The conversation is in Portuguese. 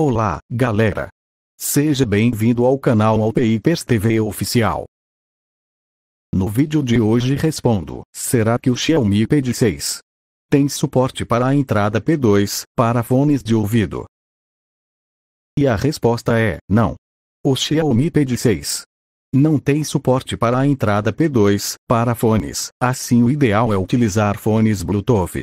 Olá, galera! Seja bem-vindo ao canal Alpeipers TV Oficial. No vídeo de hoje respondo, será que o Xiaomi p 6 tem suporte para a entrada P2 para fones de ouvido? E a resposta é, não. O Xiaomi p 6 não tem suporte para a entrada P2 para fones, assim o ideal é utilizar fones Bluetooth